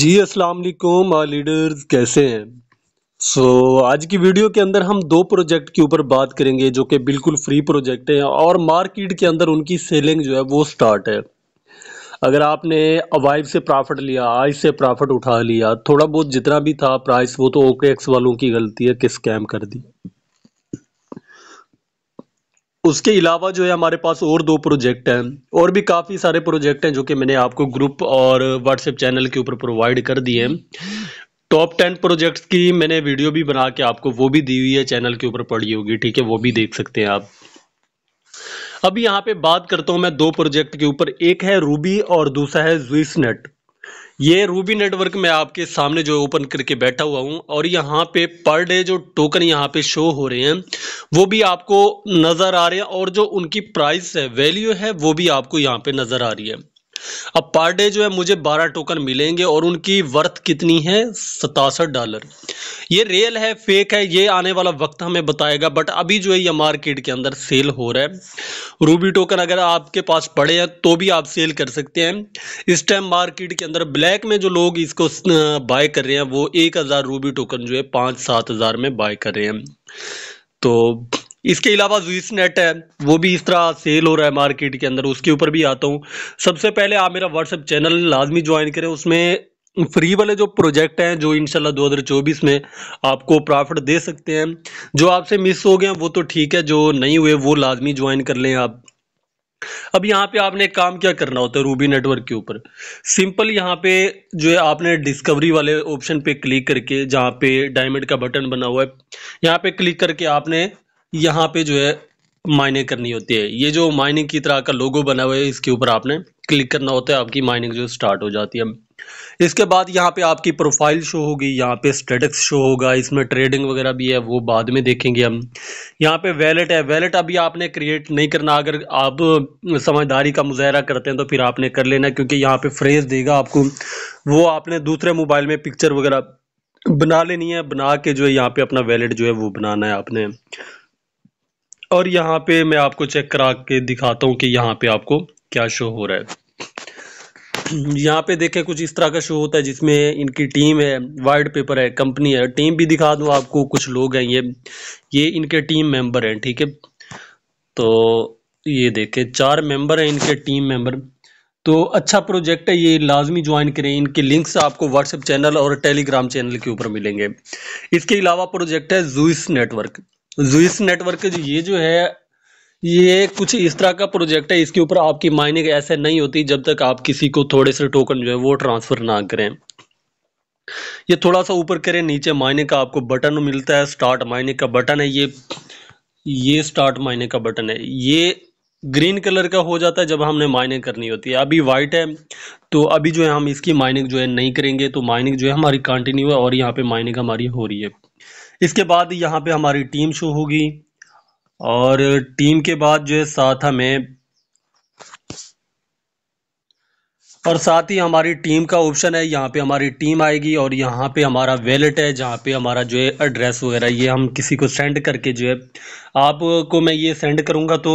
जी अस्सलाम वालेकुम लीडर्स कैसे हैं सो so, आज की वीडियो के अंदर हम दो प्रोजेक्ट के ऊपर बात करेंगे जो कि बिल्कुल फ्री प्रोजेक्ट हैं और मार्केट के अंदर उनकी सेलिंग जो है वो स्टार्ट है अगर आपने अवाइव से प्रॉफिट लिया आज से प्रॉफिट उठा लिया थोड़ा बहुत जितना भी था प्राइस वो तो ओके एक्स वालों की गलती है कि स्कैम कर दी उसके अलावा जो है हमारे पास और दो प्रोजेक्ट हैं और भी काफ़ी सारे प्रोजेक्ट हैं जो कि मैंने आपको ग्रुप और व्हाट्सएप चैनल के ऊपर प्रोवाइड कर दिए हैं टॉप टेन प्रोजेक्ट्स की मैंने वीडियो भी बना के आपको वो भी दी हुई है चैनल के ऊपर पड़ी होगी ठीक है वो भी देख सकते हैं आप अभी यहाँ पे बात करता हूँ मैं दो प्रोजेक्ट के ऊपर एक है रूबी और दूसरा है जुइसनेट ये रूबी नेटवर्क में आपके सामने जो ओपन करके बैठा हुआ हूँ और यहाँ पे पर डे जो टोकन यहाँ पे शो हो रहे हैं वो भी आपको नज़र आ रहे हैं और जो उनकी प्राइस है वैल्यू है वो भी आपको यहाँ पे नज़र आ रही है अब पर डे जो है मुझे बारह टोकन मिलेंगे और उनकी वर्थ कितनी है सतासठ डॉलर ये रियल है फेक है ये आने वाला वक्त हमें बताएगा बट अभी जो है ये मार्केट के अंदर सेल हो रहा है रूबी टोकन अगर आपके पास पड़े हैं तो भी आप सेल कर सकते हैं इस टाइम मार्केट के अंदर ब्लैक में जो लोग इसको बाय कर रहे हैं वो एक हज़ार रूबी टोकन जो है पाँच सात हज़ार में बाय कर रहे हैं तो इसके अलावा जुइस नेट है वो भी इस तरह सेल हो रहा है मार्केट के अंदर उसके ऊपर भी आता हूँ सबसे पहले आप मेरा व्हाट्सअप चैनल लाजमी ज्वाइन करें उसमें फ्री वाले जो प्रोजेक्ट हैं जो इंशाल्लाह 2024 में आपको प्रॉफिट दे सकते हैं जो आपसे मिस हो गए वो तो ठीक है जो नहीं हुए वो लाजमी ज्वाइन कर लें आप अब यहाँ पे आपने काम क्या करना होता है रूबी नेटवर्क के ऊपर सिंपल यहाँ पे जो है आपने डिस्कवरी वाले ऑप्शन पे क्लिक करके जहाँ पे डायमंड का बटन बना हुआ है यहाँ पे क्लिक करके आपने यहाँ पे जो है माइनिंग करनी होती है ये जो माइनिंग की तरह का लोगो बना हुआ है इसके ऊपर आपने क्लिक करना होता है आपकी माइनिंग जो स्टार्ट हो जाती है इसके बाद यहाँ पे आपकी प्रोफाइल शो होगी यहाँ पे स्टेटस शो होगा इसमें ट्रेडिंग वगैरह भी है वो बाद में देखेंगे हम यहाँ पे वैलेट है वैलेट अभी आपने क्रिएट नहीं करना अगर आप समझदारी का मुजाहरा करते हैं तो फिर आपने कर लेना क्योंकि यहाँ पे फ्रेज देगा आपको वो आपने दूसरे मोबाइल में पिक्चर वगैरह बना लेनी है बना के जो है यहाँ पे अपना वैलेट जो है वो बनाना है आपने और यहाँ पे मैं आपको चेक करा के दिखाता हूँ कि यहाँ पे आपको क्या शो हो रहा है यहाँ पे देखें कुछ इस तरह का शो होता है जिसमें इनकी टीम है वाइट पेपर है कंपनी है टीम भी दिखा दूँ आपको कुछ लोग हैं ये ये इनके टीम मेंबर हैं ठीक है तो ये देखें चार मेंबर हैं इनके टीम मेंबर तो अच्छा प्रोजेक्ट है ये लाजमी ज्वाइन करें इनके लिंक्स आपको व्हाट्सएप चैनल और टेलीग्राम चैनल के ऊपर मिलेंगे इसके अलावा प्रोजेक्ट है जूस नेटवर्क जुइस नेटवर्क ये जो है ये कुछ इस तरह का प्रोजेक्ट है इसके ऊपर आपकी माइनिंग ऐसे नहीं होती जब तक आप किसी को थोड़े से टोकन जो है वो ट्रांसफर ना करें ये थोड़ा सा ऊपर करें नीचे माइनिंग का आपको बटन मिलता है स्टार्ट माइनिंग का बटन है ये ये स्टार्ट माइनिंग का बटन है ये ग्रीन कलर का हो जाता है जब हमने माइनिंग करनी होती है अभी वाइट है तो अभी जो है हम इसकी माइनिंग जो है नहीं करेंगे तो माइनिंग जो है हमारी कंटिन्यू है और यहाँ पे माइनिंग हमारी हो रही है इसके बाद यहाँ पे हमारी टीम शो होगी और टीम के बाद जो है साथ हमें और साथ ही हमारी टीम का ऑप्शन है यहाँ पे हमारी टीम आएगी और यहाँ पे हमारा वैलेट है जहाँ पे हमारा जो है एड्रेस वगैरह ये हम किसी को सेंड करके जो है आपको मैं ये सेंड करूँगा तो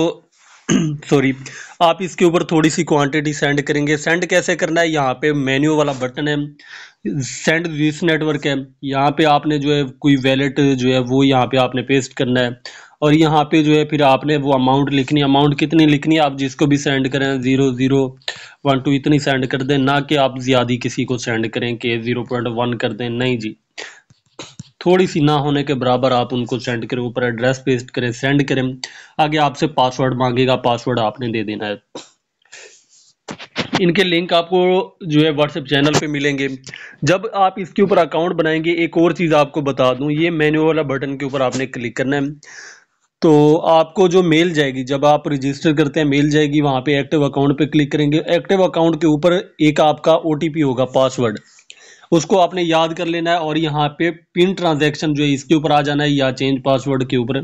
सॉरी आप इसके ऊपर थोड़ी सी क्वांटिटी सेंड करेंगे सेंड कैसे करना है यहाँ पे मेन्यू वाला बटन है सेंड दिस नेटवर्क है यहाँ पे आपने जो है कोई वैलेट जो है वो यहाँ पे आपने पेस्ट करना है और यहाँ पे जो है फिर आपने वो अमाउंट लिखनी है अमाउंट कितनी लिखनी है आप जिसको भी सेंड करें ज़ीरो ज़ीरो वन टू इतनी सेंड कर दें ना कि आप ज़्यादा किसी को सेंड करें कि ज़ीरो पॉइंट वन कर दें नहीं जी थोड़ी सी ना होने के बराबर आप उनको सेंड करें ऊपर एड्रेस पेस्ट करें सेंड करें आगे आपसे पासवर्ड मांगेगा पासवर्ड आपने दे देना है इनके लिंक आपको जो है व्हाट्सएप चैनल पे मिलेंगे जब आप इसके ऊपर अकाउंट बनाएंगे एक और चीज़ आपको बता दूं ये मेन्यू वाला बटन के ऊपर आपने क्लिक करना है तो आपको जो मेल जाएगी जब आप रजिस्टर करते हैं मेल जाएगी वहाँ पे एक्टिव अकाउंट पे क्लिक करेंगे एक्टिव अकाउंट के ऊपर एक आपका ओ होगा पासवर्ड उसको आपने याद कर लेना है और यहाँ पे पिन ट्रांजैक्शन जो है इसके ऊपर आ जाना है या चेंज पासवर्ड के ऊपर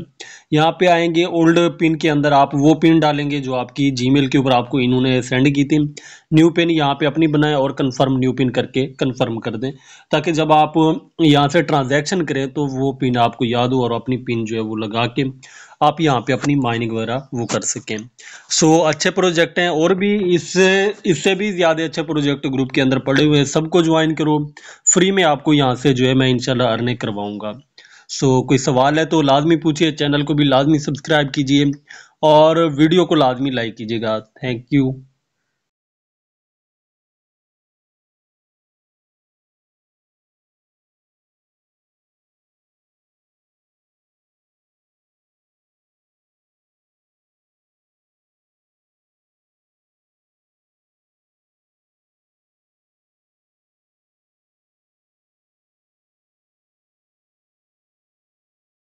यहाँ पे आएंगे ओल्ड पिन के अंदर आप वो पिन डालेंगे जो आपकी जीमेल के ऊपर आपको इन्होंने सेंड की थी न्यू पिन यहाँ पे अपनी बनाएं और कन्फर्म न्यू पिन करके कन्फर्म कर दें ताकि जब आप यहाँ से ट्रांजेक्शन करें तो वो पिन आपको याद हो और अपनी पिन जो है वो लगा के आप यहाँ पे अपनी माइनिंग वगैरह वो कर सकें सो so, अच्छे प्रोजेक्ट हैं और भी इससे इससे भी ज़्यादा अच्छे प्रोजेक्ट ग्रुप के अंदर पड़े हुए हैं सबको ज्वाइन करो फ्री में आपको यहाँ से जो है मैं इनशाला अर्निंग करवाऊँगा सो so, कोई सवाल है तो लाजमी पूछिए चैनल को भी लाजमी सब्सक्राइब कीजिए और वीडियो को लाजमी लाइक कीजिएगा थैंक यू